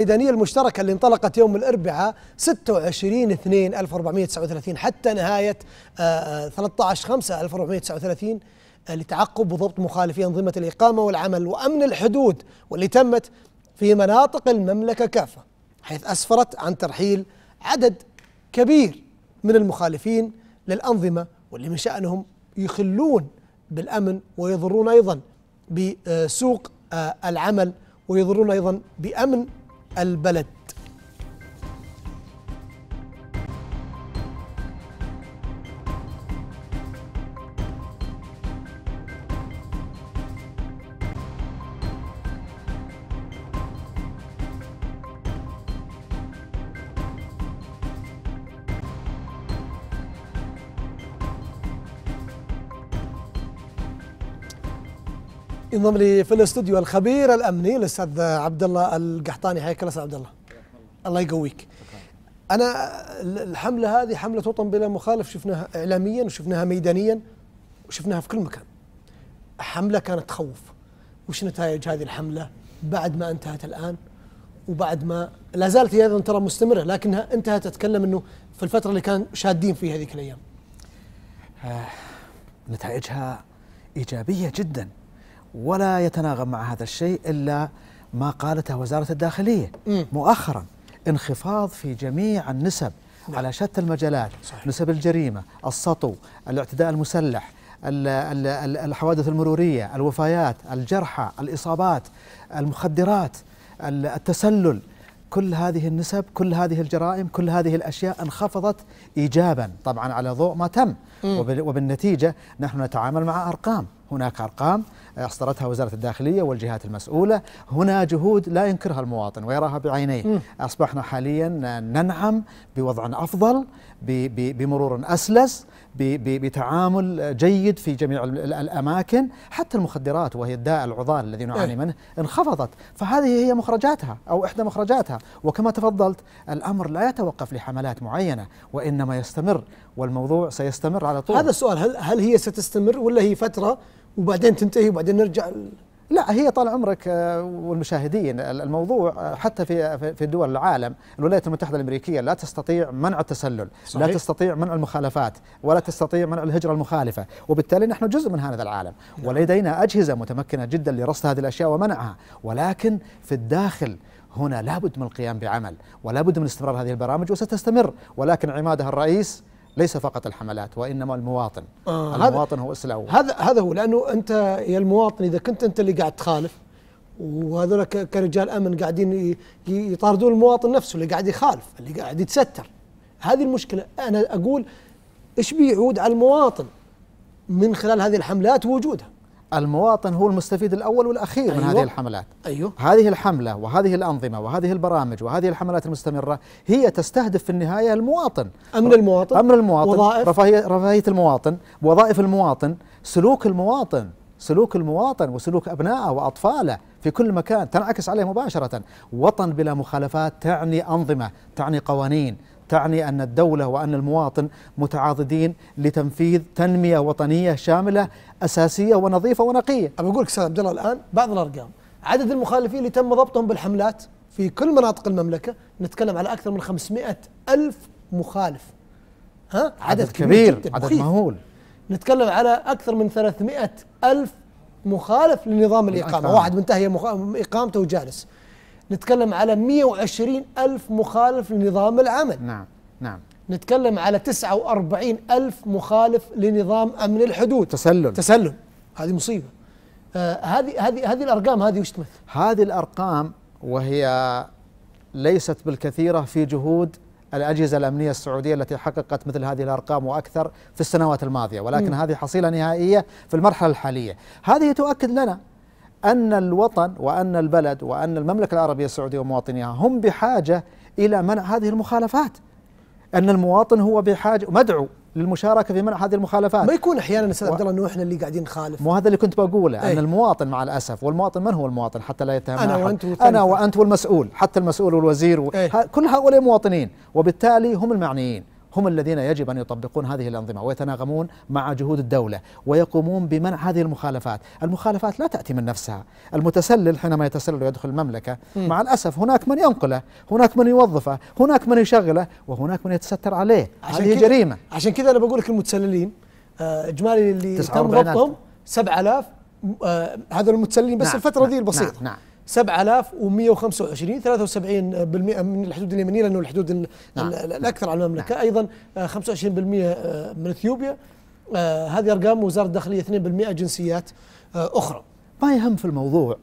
الميدانية المشتركة اللي انطلقت يوم الأربعاء 26 2 1439 حتى نهاية 13 5 1439 لتعقب وضبط مخالفي أنظمة الإقامة والعمل وأمن الحدود واللي تمت في مناطق المملكة كافة حيث أسفرت عن ترحيل عدد كبير من المخالفين للأنظمة واللي من شأنهم يخلون بالأمن ويضرون أيضا بسوق آه، العمل ويضرون أيضا بأمن البلد ينضم لي في الاستوديو الخبير الامني الاستاذ عبد الله القحطاني حياك الله استاذ عبد الله الله يقويك انا الحمله هذه حمله وطن بلا مخالف شفناها اعلاميا وشفناها ميدانيا وشفناها في كل مكان حمله كانت تخوف وش نتائج هذه الحمله بعد ما انتهت الان وبعد ما لا زالت هي ايضا ترى مستمره لكنها انتهت تتكلم انه في الفتره اللي كان شادين فيها هذيك الايام آه، نتائجها ايجابيه جدا ولا يتناغم مع هذا الشيء إلا ما قالته وزارة الداخلية مؤخرا انخفاض في جميع النسب نعم. على شتى المجالات نسب الجريمة السطو الاعتداء المسلح الحوادث المرورية الوفيات الجرحى الإصابات المخدرات التسلل كل هذه النسب كل هذه الجرائم كل هذه الأشياء انخفضت إيجابا طبعا على ضوء ما تم وبالنتيجة نحن نتعامل مع أرقام هناك أرقام أصدرتها وزارة الداخلية والجهات المسؤولة هنا جهود لا ينكرها المواطن ويراها بعينيه أصبحنا حاليا ننعم بوضع أفضل بمرور أسلس بتعامل جيد في جميع الأماكن حتى المخدرات وهي الداء العضال الذي نعاني إيه. منه انخفضت فهذه هي مخرجاتها أو إحدى مخرجاتها وكما تفضلت الأمر لا يتوقف لحملات معينة وإنما يستمر والموضوع سيستمر على طول هذا السؤال هل, هل هي ستستمر ولا هي فترة وبعدين تنتهي وبعدين نرجع لا هي طال عمرك آه، والمشاهدين الموضوع آه، حتى في آه، في دول العالم الولايات المتحده الامريكيه لا تستطيع منع التسلل، صحيح. لا تستطيع منع المخالفات، ولا تستطيع منع الهجره المخالفه، وبالتالي نحن جزء من هذا العالم، نعم. ولدينا اجهزه متمكنه جدا لرصد هذه الاشياء ومنعها، ولكن في الداخل هنا لابد من القيام بعمل، ولابد من استمرار هذه البرامج وستستمر، ولكن عمادها الرئيس ليس فقط الحملات وانما المواطن آه المواطن هو اسلوه هذا هذا هو لانه انت يا المواطن اذا كنت انت اللي قاعد تخالف وهذول كرجال امن قاعدين يطاردون المواطن نفسه اللي قاعد يخالف اللي قاعد يتستر هذه المشكله انا اقول ايش بيعود على المواطن من خلال هذه الحملات ووجودها المواطن هو المستفيد الأول والأخير أيوة. من هذه الحملات أيوه. هذه الحملة وهذه الأنظمة وهذه البرامج وهذه الحملات المستمرة هي تستهدف في النهاية المواطن أمن المواطن أمن المواطن وظائف رفاهية, رفاهية المواطن وظائف المواطن سلوك المواطن سلوك المواطن وسلوك أبنائه وأطفاله في كل مكان تنعكس عليه مباشرة وطن بلا مخالفات تعني أنظمة تعني قوانين تعني أن الدولة وأن المواطن متعاضدين لتنفيذ تنمية وطنية شاملة أساسية ونظيفة ونقية أنا أقول لك أستاذ عبد الله الآن بعض الأرقام عدد المخالفين اللي تم ضبطهم بالحملات في كل مناطق المملكة نتكلم على أكثر من 500 ألف مخالف ها عدد, عدد كبير, كبير عدد مخيف. مهول نتكلم على أكثر من 300 ألف مخالف لنظام الإقامة واحد منتهي مخ... إقامته وجالس نتكلم على 120 ألف مخالف لنظام العمل نعم نعم نتكلم على 49 ألف مخالف لنظام أمن الحدود تسلل تسلل هذه مصيبة آه، هذه آه هذه هذه الأرقام هذه وش تمثل؟ هذه الأرقام وهي ليست بالكثيرة في جهود الأجهزة الأمنية السعودية التي حققت مثل هذه الأرقام وأكثر في السنوات الماضية ولكن م. هذه حصيلة نهائية في المرحلة الحالية هذه تؤكد لنا أن الوطن وأن البلد وأن المملكة العربية السعودية ومواطنيها هم بحاجة إلى منع هذه المخالفات أن المواطن هو بحاجة مدعو للمشاركه في منع هذه المخالفات ما يكون احيانا استاذ عبد الله انه احنا اللي قاعدين نخالف مو هذا اللي كنت بقوله ان إيه. المواطن مع الاسف والمواطن من هو المواطن حتى لا يتهم انا وانت انا وانت والمسؤول حتى المسؤول والوزير و... إيه. كل هؤلاء مواطنين وبالتالي هم المعنيين هم الذين يجب أن يطبقون هذه الأنظمة ويتناغمون مع جهود الدولة ويقومون بمنع هذه المخالفات المخالفات لا تأتي من نفسها المتسلل حينما يتسلل ويدخل المملكة مع الأسف هناك من ينقله هناك من يوظفه هناك من يشغله وهناك من يتستر عليه عشان هذه جريمة عشان كذا أنا بقول لك المتسللين آه، إجمالي اللي تم ربطهم 7000 آه، هذول المتسللين بس نعم الفترة نعم ذي البسيطة نعم, نعم 7125 73% من الحدود اليمنيه لانه الحدود نعم. الاكثر على المملكه نعم. ايضا 25% آه، آه، من اثيوبيا آه، هذه ارقام وزاره الداخليه 2% جنسيات اخرى ما يهم في الموضوع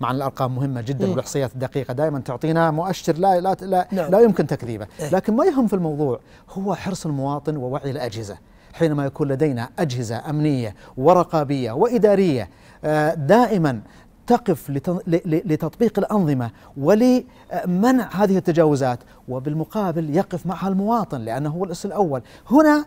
مع الارقام مهمه جدا إيه؟ والاحصائيات الدقيقه دائما تعطينا مؤشر لا لا لا, نعم. لا يمكن تكذيبه إيه. لكن ما يهم في الموضوع هو حرص المواطن ووعي الاجهزه حينما يكون لدينا اجهزه امنيه ورقابيه واداريه دائما تقف لتطبيق الأنظمة ولمنع هذه التجاوزات وبالمقابل يقف معها المواطن لأنه هو الاصل الأول هنا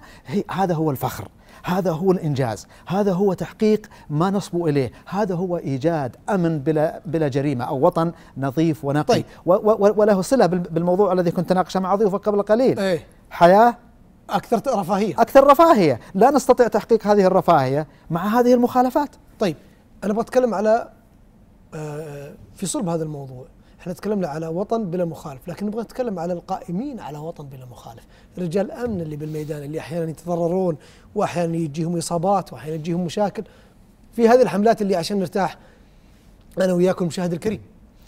هذا هو الفخر هذا هو الانجاز، هذا هو تحقيق ما نصبو اليه، هذا هو ايجاد امن بلا بلا جريمه او وطن نظيف ونقي، طيب. و وله صله بالموضوع الذي كنت ناقشه مع ضيوفك قبل قليل. ايه؟ حياه اكثر رفاهيه اكثر رفاهيه، لا نستطيع تحقيق هذه الرفاهيه مع هذه المخالفات. طيب انا بتكلم على آه، آه، في صلب هذا الموضوع احنا تكلمنا على وطن بلا مخالف لكن نبغى نتكلم على القائمين على وطن بلا مخالف رجال الامن اللي بالميدان اللي احيانا يتضررون واحيانا يجيهم اصابات واحيانا يجيهم مشاكل في هذه الحملات اللي عشان نرتاح انا وياكم المشاهد الكريم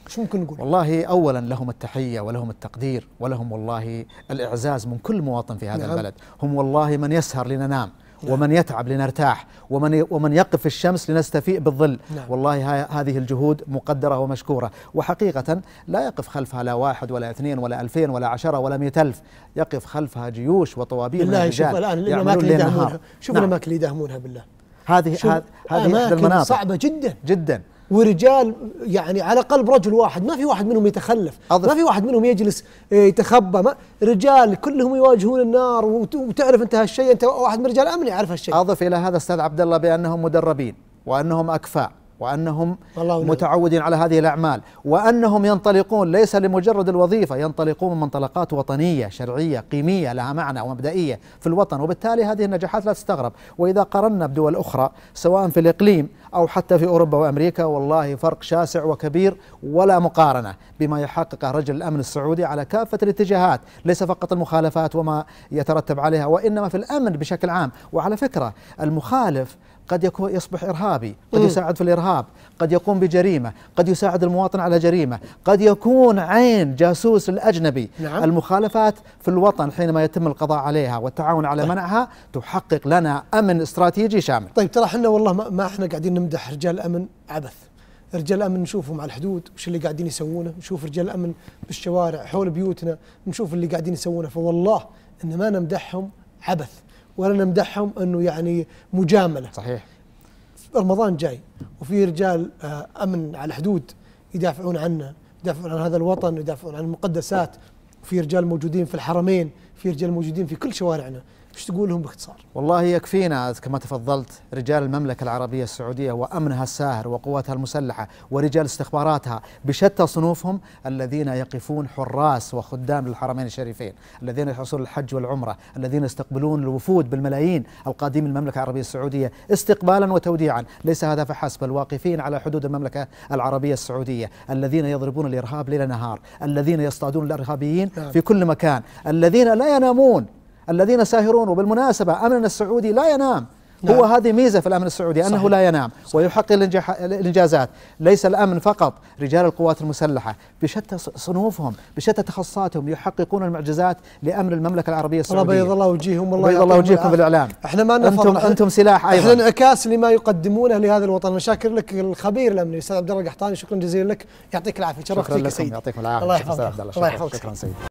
شو ممكن نقول؟ والله اولا لهم التحيه ولهم التقدير ولهم والله الاعزاز من كل مواطن في هذا نعم. البلد، هم والله من يسهر لننام نعم. ومن يتعب لنرتاح ومن ومن يقف في الشمس لنستفيء بالظل نعم. والله هذه الجهود مقدرة ومشكورة وحقيقة لا يقف خلفها لا واحد ولا اثنين ولا ألفين ولا عشرة ولا مئة ألف يقف خلفها جيوش وطوابير بالله من الرجال شوف الآن الأماكن اللي يداهمونها شوف نعم. الأماكن اللي يداهمونها بالله هذه هذه المناطق صعبة جدا جدا ورجال يعني على قلب رجل واحد ما في واحد منهم يتخلف أضف. ما في واحد منهم يجلس آه، يتخبى ما رجال كلهم يواجهون النار وتعرف انت هالشيء انت واحد من رجال امن يعرف هالشيء اضف الى هذا استاذ عبد الله بانهم مدربين وانهم اكفاء وأنهم متعودين على هذه الأعمال وأنهم ينطلقون ليس لمجرد الوظيفة ينطلقون من منطلقات وطنية شرعية قيمية لها معنى ومبدئية في الوطن وبالتالي هذه النجاحات لا تستغرب وإذا قارنا بدول أخرى سواء في الإقليم أو حتى في أوروبا وأمريكا والله فرق شاسع وكبير ولا مقارنة بما يحققه رجل الأمن السعودي على كافة الاتجاهات ليس فقط المخالفات وما يترتب عليها وإنما في الأمن بشكل عام وعلى فكرة المخالف قد يكون يصبح إرهابي قد يساعد في الإرهاب قد يقوم بجريمة قد يساعد المواطن على جريمة قد يكون عين جاسوس الأجنبي نعم. المخالفات في الوطن حينما يتم القضاء عليها والتعاون على طيب. منعها تحقق لنا أمن استراتيجي شامل طيب ترى احنا والله ما, ما احنا قاعدين نمدح رجال الأمن عبث رجال الامن نشوفهم على الحدود وش اللي قاعدين يسوونه نشوف رجال الامن بالشوارع حول بيوتنا نشوف اللي قاعدين يسوونه فوالله ان ما نمدحهم عبث ولا نمدحهم انه يعني مجامله صحيح رمضان جاي وفي رجال آه، امن على الحدود يدافعون عنا يدافعون عن هذا الوطن يدافعون عن المقدسات وفي رجال موجودين في الحرمين في رجال موجودين في كل شوارعنا ايش تقول لهم باختصار؟ والله يكفينا كما تفضلت رجال المملكه العربيه السعوديه وامنها الساهر وقواتها المسلحه ورجال استخباراتها بشتى صنوفهم الذين يقفون حراس وخدام للحرمين الشريفين، الذين يحصلون الحج والعمره، الذين يستقبلون الوفود بالملايين القادمين من المملكه العربيه السعوديه استقبالا وتوديعا، ليس هذا فحسب الواقفين على حدود المملكه العربيه السعوديه، الذين يضربون الارهاب ليل نهار، الذين يصطادون الارهابيين نعم. في كل مكان، الذين لا ينامون الذين ساهرون وبالمناسبة أمننا السعودي لا ينام نعم. هو هذه ميزة في الأمن السعودي أنه صحيح. لا ينام صحيح. ويحقق الإنجازات ليس الأمن فقط رجال القوات المسلحة بشتى صنوفهم بشتى تخصصاتهم يحققون المعجزات لأمن المملكة العربية السعودية الله بيض الله وجيهم والله بيض الله وجيهكم بالإعلام احنا ما نفر أنتم, أنتم سلاح أيضا احنا انعكاس لما يقدمونه لهذا الوطن مشاكر لك الخبير الأمني الأستاذ عبد الله القحطاني شكرا جزيلا لك يعطيك العافية شكرا لكم يعطيكم العافية الله يحفظك الله يحفظك شكرا سيدي